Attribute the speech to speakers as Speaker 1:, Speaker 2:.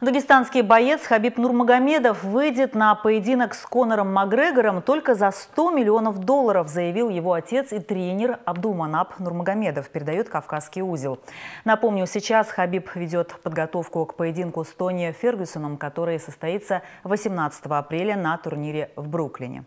Speaker 1: Дагестанский боец Хабиб Нурмагомедов выйдет на поединок с Конором Макгрегором только за 100 миллионов долларов, заявил его отец и тренер Абдулманап Нурмагомедов, передает «Кавказский узел». Напомню, сейчас Хабиб ведет подготовку к поединку с Тони Фергюсоном, который состоится 18 апреля на турнире в Бруклине.